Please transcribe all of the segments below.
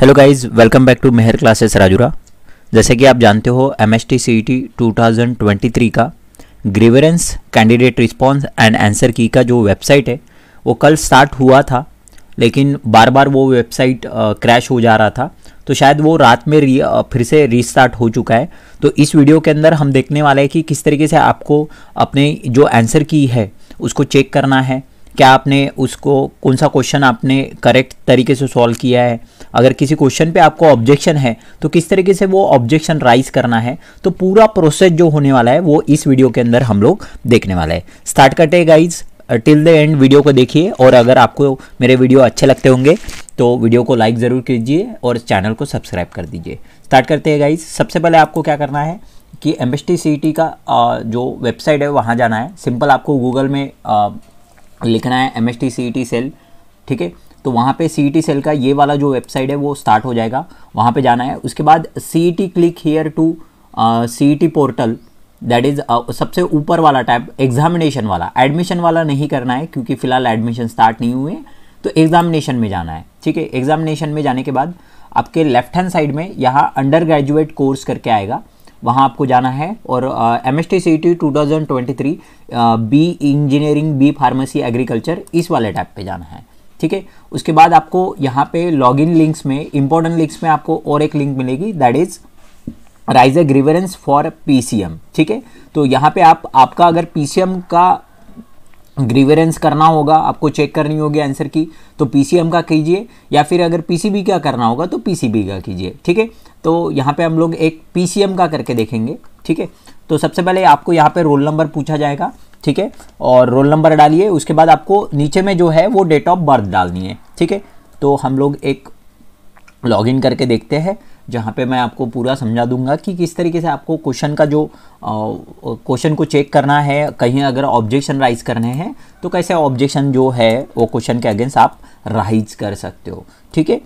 hello guys welcome back to Mehar classes Rajura जैसे कि आप जानते हो M S T C T two thousand twenty three का grievance candidate response and answer key का जो वेबसाइट है वो कल स्टार्ट हुआ था लेकिन बार बार वो वेबसाइट क्रैश हो जा रहा था तो शायद वो रात में री, आ, फिर से रीस्टार्ट हो चुका है तो इस वीडियो के अंदर हम देखने वाले हैं कि किस तरीके से आपको अपने जो आंसर की है उसको चेक करना है क्या आपने उसको कौन सा क्वेश्चन आपने करेक्ट तरीके से सॉल्व किया है अगर किसी क्वेश्चन पे आपको ऑब्जेक्शन है तो किस तरीके से वो ऑब्जेक्शन राइज करना है तो पूरा प्रोसेस जो होने वाला है वो इस वीडियो के अंदर हम लोग देखने वाला है स्टार्ट करते हैं guys till the end video को देखिए और अगर आपको मेरे वीडियो अच्छे लगते होंगे तो वीडियो को लाइक ज़रूर कीजिए और चैनल को सब्सक्राइब कर दीजिए स्टार्ट करते हैं गाइज सबसे पहले आपको क्या करना है कि एम एस e का uh, जो वेबसाइट है वहाँ जाना है सिंपल आपको गूगल में uh, लिखना है एम एस टी सेल ठीक है तो वहाँ पे सी सेल e का ये वाला जो वेबसाइट है वो स्टार्ट हो जाएगा वहाँ पे जाना है उसके बाद see click here to see portal that is सबसे ऊपर वाला टैब एग्जामिनेशन वाला एडमिशन वाला नहीं करना है क्योंकि फ़िलहाल एडमिशन स्टार्ट नहीं हुए तो एग्जामिनेशन में जाना है ठीक है एग्जामिनेशन में जाने के बाद आपके लेफ्ट हैंड साइड में यहाँ अंडर ग्रेजुएट कोर्स करके आएगा वहाँ आपको जाना है और M S T C T two thousand twenty three B engineering B pharmacy agriculture इस वाले टैप पे जाना है ठीक है उसके बाद आपको यहाँ पे लॉगिन लिंक्स में इंपॉर्टेंट लिंक्स में आपको और एक लिंक मिलेगी that is raise a grievance for P ठीक है तो यहाँ पे आप आपका अगर पी का ग्रीवरेंस करना होगा आपको चेक करनी होगी आंसर की तो एम का कीजिए या फिर अगर बी का करना होगा तो बी का कीजिए ठीक है तो यहाँ पे हम लोग एक पी का करके देखेंगे ठीक है तो सबसे पहले आपको यहाँ पे रोल नंबर पूछा जाएगा ठीक है और रोल नंबर डालिए उसके बाद आपको नीचे में जो है वो डेट ऑफ बर्थ डालनी है ठीक है तो हम लोग एक लॉगिन करके देखते हैं जहाँ पे मैं आपको पूरा समझा दूंगा कि किस तरीके से आपको क्वेश्चन का जो क्वेश्चन को चेक करना है कहीं अगर ऑब्जेक्शन राइज करने हैं तो कैसे ऑब्जेक्शन जो है वो क्वेश्चन के अगेंस्ट आप राइज कर सकते हो ठीक है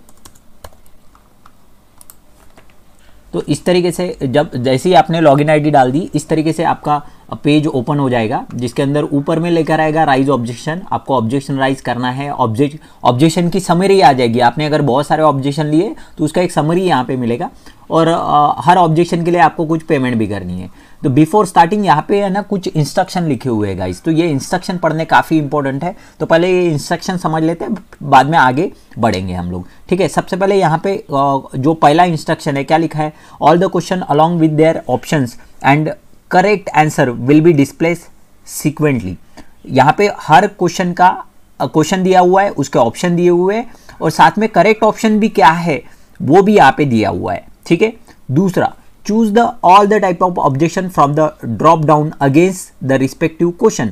तो इस तरीके से जब जैसे ही आपने लॉगिन आईडी डाल दी इस तरीके से आपका पेज ओपन हो जाएगा जिसके अंदर ऊपर में लेकर आएगा राइज ऑब्जेक्शन आपको ऑब्जेक्शन राइज करना है ऑब्जेक्ट ऑब्जेक्शन की समरी आ जाएगी आपने अगर बहुत सारे ऑब्जेक्शन लिए तो उसका एक समरी यहाँ पे मिलेगा और आ, हर ऑब्जेक्शन के लिए आपको कुछ पेमेंट भी करनी है तो बिफोर स्टार्टिंग यहाँ पे है ना कुछ इंस्ट्रक्शन लिखे हुए हैं गाइस तो ये इंस्ट्रक्शन पढ़ने काफ़ी इंपॉर्टेंट है तो पहले ये इंस्ट्रक्शन समझ लेते हैं बाद में आगे बढ़ेंगे हम लोग ठीक है सबसे पहले यहाँ पे जो पहला इंस्ट्रक्शन है क्या लिखा है all the question along with their option and correct answer will be displace sequentially यहाँ पे हर क्वेश्चन का क्वेश्चन दिया हुआ है उसके ऑप्शन दिए हुए हैं और साथ में करेक्ट ऑप्शन भी क्या है वो भी यहाँ पे दिया हुआ है ठीक है दूसरा choose the all the type of objection from the drop down against the respective question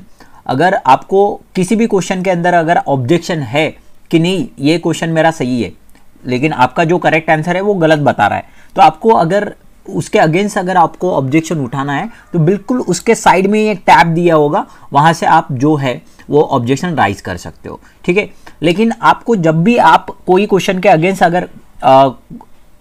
अगर आपको किसी भी क्वेश्चन के अंदर अगर ऑब्जेक्शन है कि नहीं ये क्वेश्चन मेरा सही है लेकिन आपका जो करेक्ट आंसर है वो गलत बता रहा है तो आपको अगर उसके अगेंस्ट अगर आपको ऑब्जेक्शन उठाना है तो बिल्कुल उसके साइड में ही एक टैब दिया होगा वहाँ से आप जो है वो ऑब्जेक्शन राइज कर सकते हो ठीक है लेकिन आपको जब भी आप कोई क्वेश्चन के अगेंस्ट अगर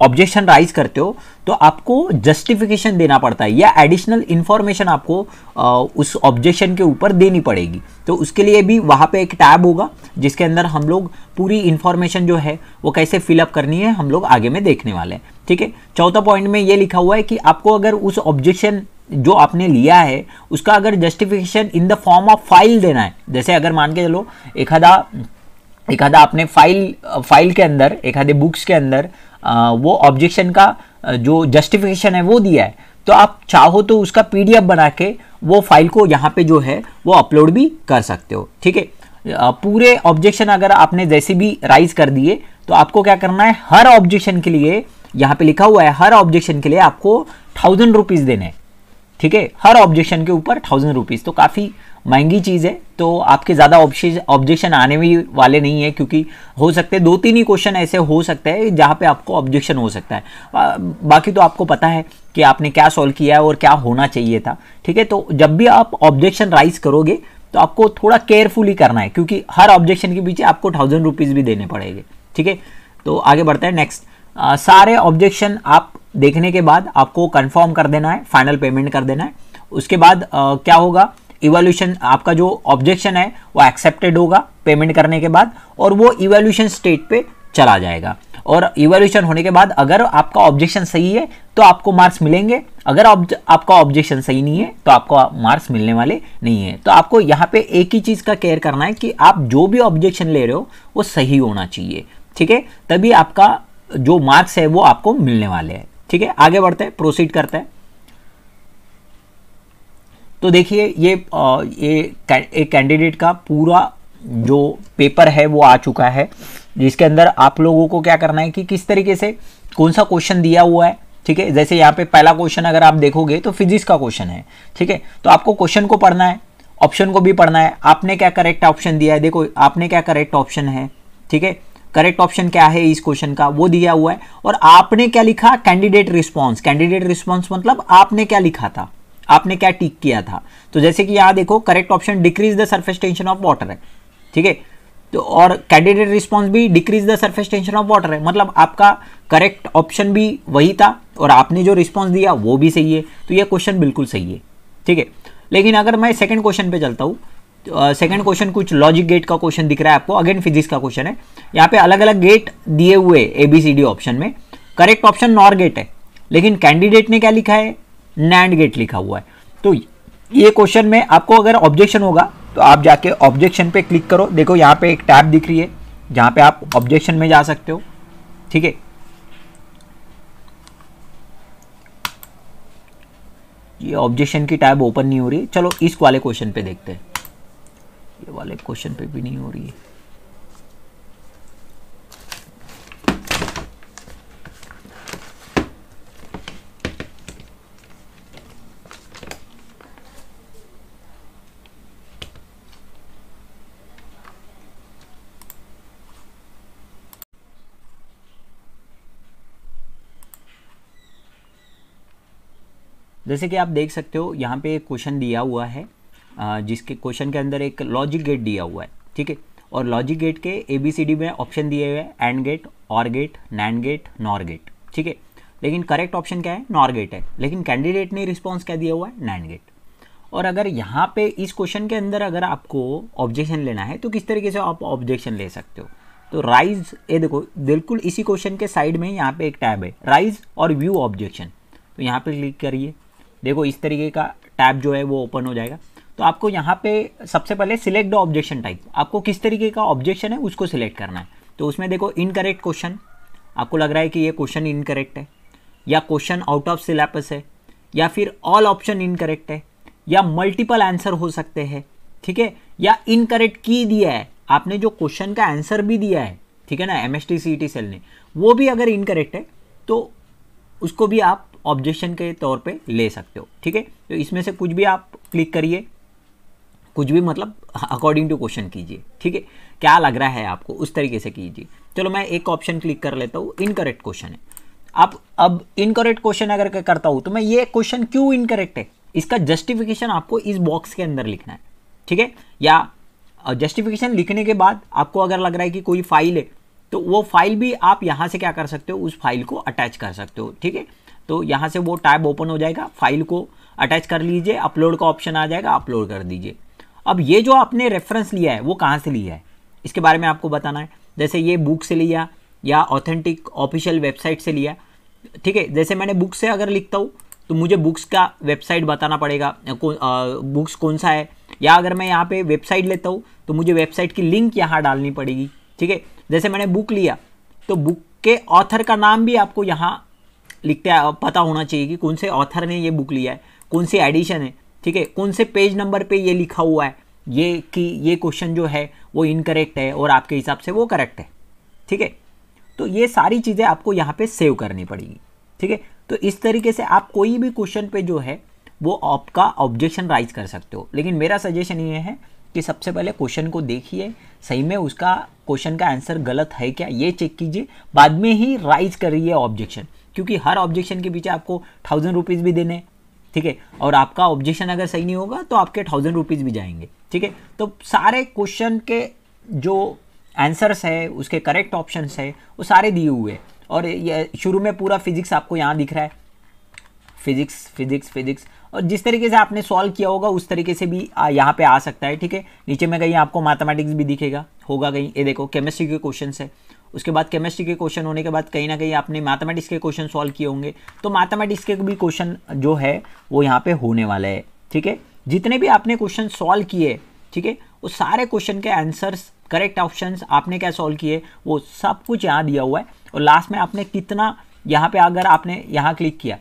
ऑब्जेक्शन राइज करते हो तो आपको जस्टिफिकेशन देना पड़ता है या एडिशनल इन्फॉर्मेशन आपको आ, उस ऑब्जेक्शन के ऊपर देनी पड़ेगी तो उसके लिए भी वहाँ पे एक टैब होगा जिसके अंदर हम लोग पूरी इन्फॉर्मेशन जो है वो कैसे फिलअप करनी है हम लोग आगे में देखने वाले हैं ठीक है चौथा पॉइंट में ये लिखा हुआ है कि आपको अगर उस ऑब्जेक्शन जो आपने लिया है उसका अगर justification in the form of file देना है जैसे अगर मान के चलो एखादा एखादा आपने फाइल फाइल के अंदर एखादे बुक्स के अंदर वो ऑब्जेक्शन का जो जस्टिफिकेशन है वो दिया है तो आप चाहो तो उसका पीडीएफ बना के वो फाइल को यहाँ पे जो है वो अपलोड भी कर सकते हो ठीक है पूरे ऑब्जेक्शन अगर आपने जैसे भी राइज कर दिए तो आपको क्या करना है हर ऑब्जेक्शन के लिए यहाँ पे लिखा हुआ है हर ऑब्जेक्शन के लिए आपको थाउजेंड रुपीज़ देने ठीक है हर ऑब्जेक्शन के ऊपर थाउजेंड रुपीज़ तो काफ़ी महंगी चीज़ है तो आपके ज़्यादा ऑब्जेक्शन आने भी वाले नहीं है क्योंकि हो सकते दो तीन ही क्वेश्चन ऐसे हो सकते हैं जहाँ पे आपको ऑब्जेक्शन हो सकता है बाकी तो आपको पता है कि आपने क्या सॉल्व किया है और क्या होना चाहिए था ठीक है तो जब भी आप ऑब्जेक्शन राइज करोगे तो आपको थोड़ा केयरफुली करना है क्योंकि हर ऑब्जेक्शन के पीछे आपको थाउजेंड रुपीज़ भी देने पड़ेंगे ठीक है तो आगे बढ़ते हैं नेक्स्ट सारे ऑब्जेक्शन आप देखने के बाद आपको कन्फर्म कर देना है फाइनल पेमेंट कर देना है उसके बाद आ, क्या होगा इवोल्यूशन आपका जो ऑब्जेक्शन है वो एक्सेप्टेड होगा पेमेंट करने के बाद और वो इवोल्यूशन स्टेट पे चला जाएगा और इवोल्यूशन होने के बाद अगर आपका ऑब्जेक्शन सही है तो आपको मार्क्स मिलेंगे अगर आपका ऑब्जेक्शन सही नहीं है तो आपको मार्क्स मिलने वाले नहीं है तो आपको यहाँ पे एक ही चीज़ का केयर करना है कि आप जो भी ऑब्जेक्शन ले रहे हो वो सही होना चाहिए ठीक है तभी आपका जो मार्क्स है वो आपको मिलने वाले हैं ठीक है आगे बढ़ते हैं प्रोसीड करते हैं तो देखिए ये ये एक कैंडिडेट का पूरा जो पेपर है वो आ चुका है जिसके अंदर आप लोगों को क्या करना है कि किस तरीके से कौन सा क्वेश्चन दिया हुआ है ठीक है जैसे यहाँ पे पहला क्वेश्चन अगर आप देखोगे तो फिजिक्स का क्वेश्चन है ठीक है तो आपको क्वेश्चन को पढ़ना है ऑप्शन को भी पढ़ना है आपने क्या करेक्ट ऑप्शन दिया है देखो आपने क्या करेक्ट ऑप्शन है ठीक है करेक्ट ऑप्शन क्या है इस क्वेश्चन का वो दिया हुआ है और आपने क्या लिखा कैंडिडेट रिस्पॉन्स कैंडिडेट रिस्पॉन्स मतलब आपने क्या लिखा था आपने क्या टिक किया था तो जैसे कि यहां देखो correct option decrease the surface tension of water है ठीक है तो और कैंडिडेट रिस्पॉन्स भी decrease the surface tension of water है मतलब आपका करेक्ट ऑप्शन भी वही था और आपने जो रिस्पॉन्स दिया वो भी सही है तो यह क्वेश्चन बिल्कुल सही है ठीक है लेकिन अगर मैं सेकेंड क्वेश्चन पे चलता हूँ सेकेंड तो, क्वेश्चन कुछ लॉजिक गेट का क्वेश्चन दिख रहा है आपको अगेन फिजिक्स का क्वेश्चन है यहाँ पे अलग अलग गेट दिए हुए A B C D option में करेक्ट ऑप्शन नॉर गेट है लेकिन कैंडिडेट ने क्या लिखा है नैंड गेट लिखा हुआ है तो ये क्वेश्चन में आपको अगर ऑब्जेक्शन होगा तो आप जाके ऑब्जेक्शन पे क्लिक करो देखो यहाँ पे एक टैब दिख रही है जहाँ पे आप ऑब्जेक्शन में जा सकते हो ठीक है ये ऑब्जेक्शन की टैब ओपन नहीं हो रही चलो इस वाले क्वेश्चन पे देखते हैं ये वाले क्वेश्चन पे भी नहीं हो रही है जैसे कि आप देख सकते हो यहाँ पे एक क्वेश्चन दिया हुआ है जिसके क्वेश्चन के अंदर एक लॉजिक गेट दिया हुआ है ठीक है और लॉजिक गेट के ए बी सी डी में ऑप्शन दिए हुए हैं AND gate OR gate NAND gate NOR gate ठीक है लेकिन करेक्ट ऑप्शन क्या है नॉर गेट है लेकिन कैंडिडेट ने रिस्पॉन्स क्या दिया हुआ है नैंड गेट और अगर यहाँ पे इस क्वेश्चन के अंदर अगर आपको ऑब्जेक्शन लेना है तो किस तरीके से आप ऑब्जेक्शन ले सकते हो तो राइज ये देखो बिल्कुल इसी क्वेश्चन के साइड में यहाँ पे एक टैब है राइज और व्यू ऑब्जेक्शन तो यहाँ पे क्लिक करिए देखो इस तरीके का टैब जो है वो ओपन हो जाएगा तो आपको यहाँ पे सबसे पहले सिलेक्ट द ऑब्जेक्शन टाइप आपको किस तरीके का ऑब्जेक्शन है उसको सिलेक्ट करना है तो उसमें देखो इनकरेक्ट क्वेश्चन आपको लग रहा है कि ये क्वेश्चन इनकरेक्ट है या क्वेश्चन आउट ऑफ सिलेबस है या फिर ऑल ऑप्शन इनकरेक्ट है या मल्टीपल आंसर हो सकते हैं ठीक है या इनकरेक्ट की दिया है आपने जो क्वेश्चन का आंसर भी दिया है ठीक है ना एम एस सेल ने वो भी अगर इनकरेक्ट है तो उसको भी आप ऑब्जेक्शन के तौर पे ले सकते हो ठीक है तो इसमें से कुछ भी आप क्लिक करिए कुछ भी मतलब अकॉर्डिंग टू क्वेश्चन कीजिए ठीक है क्या लग रहा है आपको उस तरीके से कीजिए चलो मैं एक ऑप्शन क्लिक कर लेता हूँ इनकरेक्ट क्वेश्चन है आप अब इनकरेक्ट क्वेश्चन अगर करता हूँ तो मैं ये क्वेश्चन क्यों इनकरेक्ट है इसका जस्टिफिकेशन आपको इस बॉक्स के अंदर लिखना है ठीक है या जस्टिफिकेशन लिखने के बाद आपको अगर लग रहा है कि कोई फाइल है तो वो फाइल भी आप यहाँ से क्या कर सकते हो उस फाइल को अटैच कर सकते हो ठीक है तो यहाँ से वो टैब ओपन हो जाएगा फाइल को अटैच कर लीजिए अपलोड का ऑप्शन आ जाएगा अपलोड कर दीजिए अब ये जो आपने रेफरेंस लिया है वो कहाँ से लिया है इसके बारे में आपको बताना है जैसे ये बुक से लिया या ऑथेंटिक ऑफिशियल वेबसाइट से लिया ठीक है जैसे मैंने बुक से अगर लिखता हूँ तो मुझे बुक्स का वेबसाइट बताना पड़ेगा को, आ, बुक्स कौन सा है या अगर मैं यहाँ पे वेबसाइट लेता हूँ तो मुझे वेबसाइट की लिंक यहाँ डालनी पड़ेगी ठीक है जैसे मैंने बुक लिया तो बुक के ऑथर का नाम भी आपको यहाँ लिखते पता होना चाहिए कि कौन से ऑथर ने ये बुक लिया है कौन सी एडिशन है ठीक है कौन से पेज नंबर पे ये लिखा हुआ है ये कि ये क्वेश्चन जो है वो इनकरेक्ट है और आपके हिसाब से वो करेक्ट है ठीक है तो ये सारी चीज़ें आपको यहाँ पे सेव करनी पड़ेगी ठीक है तो इस तरीके से आप कोई भी क्वेश्चन पे जो है वो आपका ऑब्जेक्शन राइज कर सकते हो लेकिन मेरा सजेशन ये है कि सबसे पहले क्वेश्चन को देखिए सही में उसका क्वेश्चन का आंसर गलत है क्या ये चेक कीजिए बाद में ही राइज करिए ऑब्जेक्शन क्योंकि हर ऑब्जेक्शन के पीछे आपको थाउजेंड रुपीज़ भी देने ठीक है और आपका ऑब्जेक्शन अगर सही नहीं होगा तो आपके थाउजेंड रुपीज़ भी जाएंगे ठीक है तो सारे क्वेश्चन के जो आंसर्स है उसके करेक्ट ऑप्शन है वो सारे दिए हुए हैं और ये शुरू में पूरा फिजिक्स आपको यहाँ दिख रहा है फिजिक्स फिजिक्स फिजिक्स और जिस तरीके से आपने सॉल्व किया होगा उस तरीके से भी यहाँ पे आ सकता है ठीक है नीचे में कहीं आपको मैथमेटिक्स भी दिखेगा होगा कहीं ये देखो केमिस्ट्री के क्वेश्चन है उसके बाद केमिस्ट्री के क्वेश्चन होने के बाद कहीं ना कहीं आपने मैथमेटिक्स के क्वेश्चन सॉल्व किए होंगे तो मैथमेटिक्स के भी क्वेश्चन जो है वो यहाँ पे होने वाला है ठीक है जितने भी आपने क्वेश्चन सॉल्व किए ठीक है उस सारे क्वेश्चन के आंसर्स करेक्ट ऑप्शन आपने क्या सॉल्व किए वो सब कुछ यहाँ दिया हुआ है और लास्ट में आपने कितना यहाँ पर अगर आपने यहाँ क्लिक किया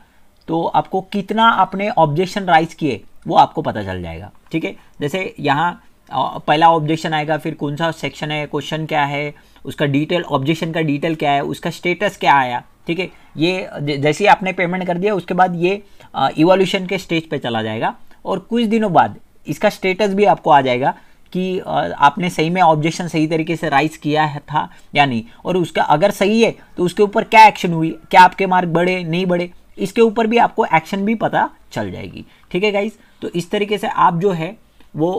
तो आपको कितना आपने ऑब्जेक्शन राइज किए वो आपको पता चल जाएगा ठीक है जैसे यहाँ पहला ऑब्जेक्शन आएगा फिर कौन सा सेक्शन है क्वेश्चन क्या है उसका डिटेल ऑब्जेक्शन का डिटेल क्या है उसका स्टेटस क्या आया ठीक है ये जैसे ही आपने पेमेंट कर दिया उसके बाद ये इवोल्यूशन के स्टेज पे चला जाएगा और कुछ दिनों बाद इसका स्टेटस भी आपको आ जाएगा कि आपने सही में ऑब्जेक्शन सही तरीके से राइज किया है था या नहीं और उसका अगर सही है तो उसके ऊपर क्या एक्शन हुई क्या आपके मार्क बढ़े नहीं बढ़े इसके ऊपर भी आपको एक्शन भी पता चल जाएगी ठीक है गाइज तो इस तरीके से आप जो है वो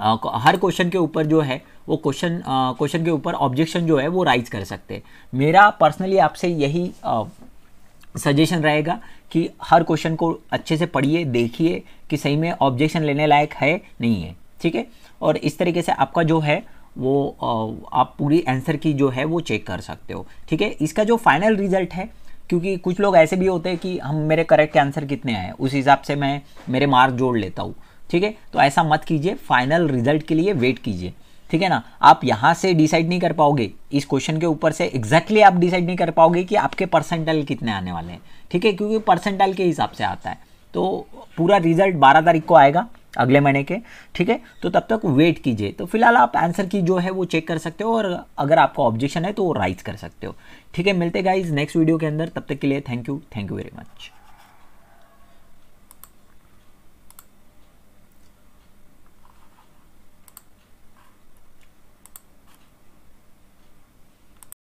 हर क्वेश्चन के ऊपर जो है वो क्वेश्चन क्वेश्चन के ऊपर ऑब्जेक्शन जो है वो राइज कर सकते हैं मेरा पर्सनली आपसे यही सजेशन रहेगा कि हर क्वेश्चन को अच्छे से पढ़िए देखिए कि सही में ऑब्जेक्शन लेने लायक है नहीं है ठीक है और इस तरीके से आपका जो है वो आप पूरी आंसर की जो है वो चेक कर सकते हो ठीक है इसका जो फाइनल रिजल्ट है क्योंकि कुछ लोग ऐसे भी होते हैं कि हम मेरे करेक्ट आंसर कितने आए उस हिसाब से मैं मेरे मार्क जोड़ लेता हूँ ठीक है तो ऐसा मत कीजिए फाइनल रिजल्ट के लिए वेट कीजिए ठीक है ना आप यहाँ से डिसाइड नहीं कर पाओगे इस क्वेश्चन के ऊपर से एग्जैक्टली exactly आप डिसाइड नहीं कर पाओगे कि आपके परसेंटाइल कितने आने वाले हैं ठीक है क्योंकि परसेंटाइल के हिसाब से आता है तो पूरा रिजल्ट 12 तारीख को आएगा अगले महीने के ठीक है तो तब तक वेट कीजिए तो फिलहाल आप आंसर की जो है वो चेक कर सकते हो और अगर आपका ऑब्जेक्शन है तो वो राइज कर सकते हो ठीक है मिलते गाइज नेक्स्ट वीडियो के अंदर तब तक के लिए thank you thank you very much